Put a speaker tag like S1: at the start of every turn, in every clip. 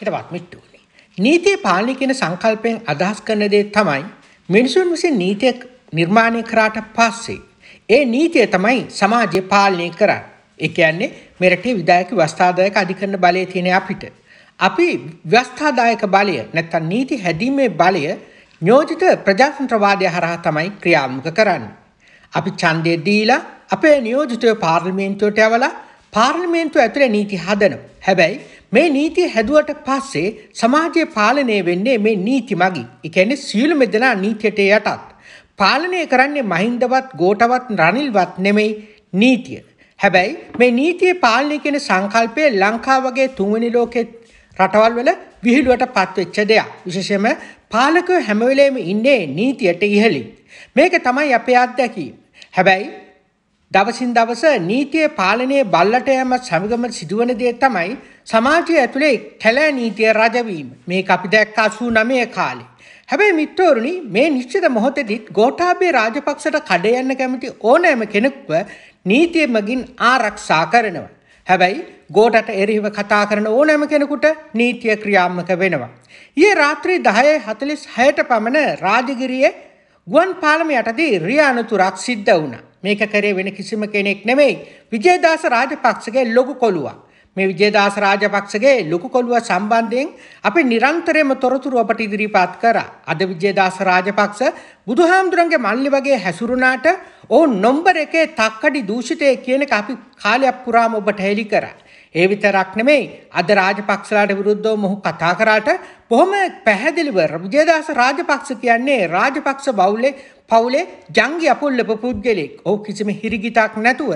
S1: හිටවත් මිට්ටුනේ. නීතිය පාලනය කියන සංකල්පයෙන් අදහස් කරන දේ තමයි මිනිසුන් විසින් නීතිය නිර්මාණය කරාට පස්සේ ඒ නීතිය තමයි සමාජය පාලනය කරන්නේ. ඒ කියන්නේ මෙරටේ විධායක ව්‍යවස්ථාදායක අධිකරණ බලය තියෙන අපිට. අපි ව්‍යවස්ථාදායක බලය නැත්නම් නීති හැදීමේ බලය නියෝජිත ප්‍රජාතන්ත්‍රවාදය හරහා තමයි ක්‍රියාත්මක කරන්නේ. අපි ඡන්දය දීලා අපේ නියෝජිතය පාර්ලිමේන්තුවට යවලා පාර්ලිමේන්තුව ඇතුලේ නීති හදනවා. හැබැයි මේ නීති හැදුවට පස්සේ සමාජය පාලනය වෙන්නේ මේ නීති මගින්. ඒ කියන්නේ සියලුම දෙනා නීතියට යටත්. පාලනය කරන්නේ මහින්දවත්, ගෝඨවත්, රනිල්වත් නෙමෙයි නීතිය. හැබැයි මේ නීතියේ පාලනය කියන සංකල්පය ලංකාව වගේ තුන්වෙනි ලෝකයේ රටවල් වල විහිළුවට පත්වෙච්ච දෙයක්. විශේෂයෙන්ම පාලකව හැම වෙලේම ඉන්නේ නීතියට ඉහළින්. මේක තමයි අපේ අත්දැකීම. හැබැයි දවසින් දවස නීතියේ පාලනයේ බල්ලට යෑම සමගම සිදුවන දේ තමයි සමාජය ඇතුළේ කැලෑ නීතිය රජවීම මේ අපි දැක් අසූ නමය කාලේ. හැබැයි මිත්‍රවරුණි මේ නිශ්චිත මොහොතෙදිත් ගෝටාබේ රාජපක්ෂට කඩයන්න කැමති ඕනෑම කෙනෙක්ව නීතිය මගින් ආරක්ෂා කරනවා. හැබැයි ගෝටට එරහිව කතා කරන ඕනෑම කෙනෙකුට නීතිය ක්‍රියාත්මක වෙනවා. ඒ රාත්‍රී දහය හතලිස් හයට පමණ රාජගිරියේ ගුවන් පාලම යටදී රියානතුරක් සිද්ධ වුණ. මේක කරේ වෙන කිසිම කෙනෙක් නෙමෙයි විජේදාස රාජපක්ෂගේ ලොකු කොළුවක්. මේ විජේදාස රාජපක්ෂගේ ලොකු කොළුව සම්බන්ධයෙන් අපි නිරන්තරයෙන්ම තොරතුරු අපට ඉදිරිපත් කරා. අද විජේදාස රාජපක්ෂ බුදුහාමුදුරන්ගේ මල්ලි වගේ හැසුරුනාට ඕ නොම්බර එකේ තක්කඩි දූෂිතය කියන එක අපි කාලයක් පුරාම ඔබට හෙළි කරා. ඒ විතරක් නෙමෙයි අද රාජපක්ෂලාට විරුද්ධව මොහු කතා කරාට බොහොම පැහැදිලිව විජේදාස රාජපක්ෂ කියන්නේ රාජපක්ෂ බවුලේ පවුලේ ජංගි අපොල්ලප පුද්ගලෙක්. ඔහු කිසිම හිරිගිතක් නැතුව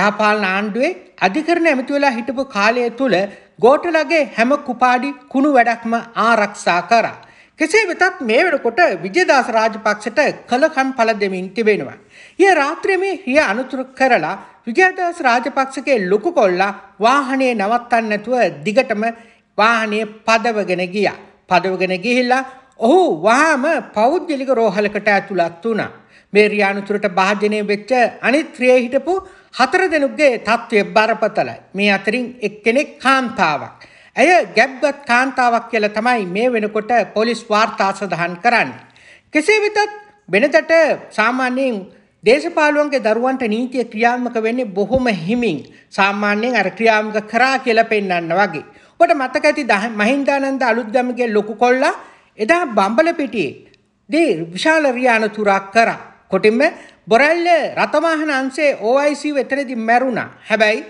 S1: යහපාලන ආණ්ඩුවේ අධිකරණ ඇමති වෙලා හිටපු කාලය තුල ගෝඨලගේ හැම කුපාඩි කුණු වැඩක්ම ආරක්ෂා කරා. කෙසේ වෙතත් මේ වෙනකොට විජයදාස රාජපක්ෂට කලකම් පළ දෙමින් තිබෙනවා. ඊයේ රාත්‍රියේ මේ හිය අනුතුරු කරලා විජයදාස රාජපක්ෂගේ ලොකු කොල්ලා වාහනේ නවත්තන්න නැතුව දිගටම වාහනේ පදවගෙන ගියා. පදවගෙන ගිහිල්ලා ඔහු වහාම පෞද්ගලික රෝහලකට ඇතුළත් වුණා. මේ රියානුතුරට භාජනය වෙච්ච අනිත් රියේ හිටපු හතර දෙනෙකුගේ තත්ත්වය බරපතලයි. මේ අතරින් එක්කෙනෙක් කාන්තාවක්. ඇය ගැබ්ගත් කාන්තාවක් කියලා තමයි මේ වෙනකොට පොලිස් වාර්තා සඳහන් කරන්නේ. කෙසේ වෙතත් වෙනදට සාමාන්‍යයෙන් දේශපාලුවන්ගේ දරුවන්ට නීතිය ක්‍රියාත්මක වෙන්නේ බොහොම හිමින්. සාමාන්‍යයෙන් අර ක්‍රියාත්මක කරා කියලා පෙන්වන්න වගේ. ඔබට මතක ඇති මහින්දානන්ද අලුත්ගමගේ ලොකු කොල්ලා එදා බම්බලපිටියේ දී විශාල රියාන තුරක් කරා. කොටින්ම බොරැල්ල රතවාහන අංශයේ OIC වෙතනදී මැරුණා. හැබැයි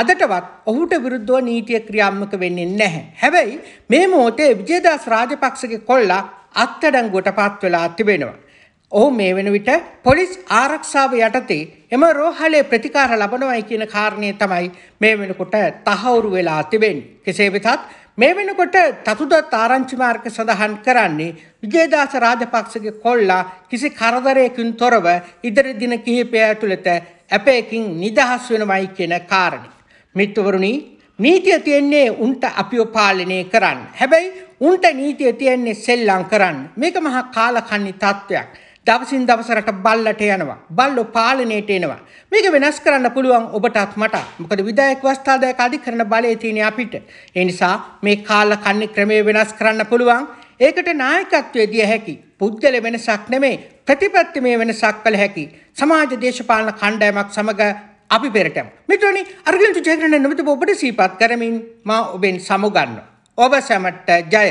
S1: අදටවත් ඔහුට විරුද්ධව නීතිය ක්‍රියාත්මක වෙන්නේ නැහැ. හැබැයි මේ මොහොතේ විජේදාස් රාජපක්ෂගේ කොල්ලා අත්අඩංගුවට පත් වෙලා තිබෙනවා. ඔහු මේ වෙන විට පොලිස් ආරක්ෂාව යටතේ එම රෝහලේ ප්‍රතිකාර ලබනවායි කියන කාරණය තමයි මේ වෙනකොට තහවුරු වෙලා තිබෙන්නේ. කෙසේ වෙතත් මේ වෙනකොට තතුදත් ආරංචි මාර්ග සඳහන් කරන්නේ විජේදාස රාජපක්ෂගේ කොල්ලා කිසි කරදරයකින් තොරව ඉදිරි දින කිහිපය ඇතුළත ඇපයකින් නිදහස් වෙනවයි කියන කාරණේ. මිත්‍රවරුනි නීතිය තියෙන්නේ උන්ට අපිව පාලනය කරන්න. හැබැයි උන්ට නීතිය තියෙන්නේ සෙල්ලම් කරන්න. මේක මහා කාලකන්ණි තත්වයක්. දවසින් දවස රට බල්ලට යනවා. බල්ලෝ පාලනයට එනවා. මේක වෙනස් කරන්න පුළුවන් ඔබටත් මට. මොකද විධායක වස්ථාදායක අධිකරණ බලය තියෙන අපිට. ඒ නිසා මේ කාලකන්ණි ක්‍රමය වෙනස් කරන්න පුළුවන්. ඒකට නායකත්වයේ දිය හැකි පුද්ගල වෙනසක් නෙමේ ප්‍රතිපත්තිමය වෙනසක් කළ හැකි සමාජ දේශපාලන කණ්ඩායමක් සමග අපි පෙරටම. මිටනි අර්ගිලට ජයග්‍රණ නිමිත ඔබට සීපත් කරමින් මා ඔබෙන් සමුගන්න. ඔබ සැමට ජය.